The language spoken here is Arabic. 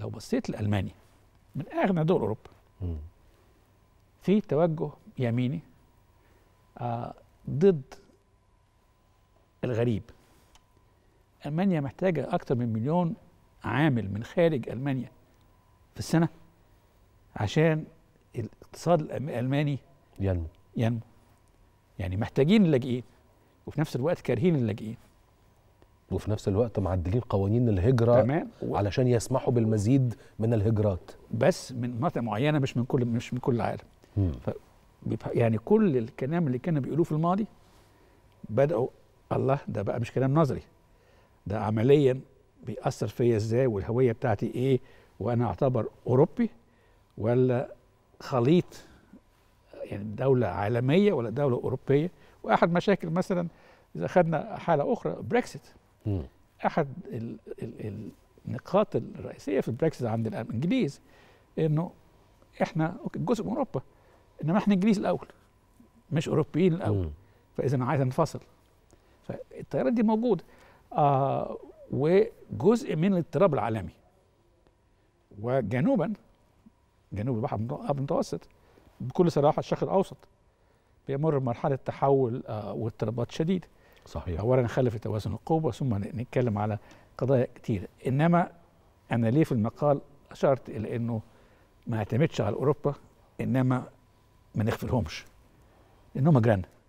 لو بصيت لالمانيا من اغنى دول اوروبا في توجه يميني آه، ضد الغريب المانيا محتاجه اكتر من مليون عامل من خارج المانيا في السنه عشان الاقتصاد الالماني ينمو ينمو يعني محتاجين اللاجئين وفي نفس الوقت كارهين اللاجئين وفي نفس الوقت معدلين قوانين الهجره تمام. علشان يسمحوا بالمزيد من الهجرات بس من مناطق معينه مش من كل مش من كل العالم ف يعني كل الكلام اللي كانوا بيقولوه في الماضي بداوا الله ده بقى مش كلام نظري ده عمليا بيأثر فيا ازاي والهويه بتاعتي ايه وانا اعتبر اوروبي ولا خليط يعني دولة عالمية ولا دولة أوروبية وأحد مشاكل مثلا إذا أخذنا حالة أخرى بريكسيت م. احد ال ال النقاط الرئيسيه في البريكسيت عند الانجليز انه احنا جزء من اوروبا انما احنا انجليز الاول مش اوروبيين الاول فاذا انا عايز انفصل فالتيارات دي موجوده آه وجزء من الاضطراب العالمي وجنوبا جنوب البحر المتوسط بكل صراحه الشرق الاوسط بيمر بمرحله تحول آه واضطرابات شديده صحيح اولا خلف توازن القوه ثم نتكلم على قضايا كتير انما انا ليه في المقال اشرت الى انه ما اعتمدش على اوروبا انما ما نغفلهمش لانهم جيراننا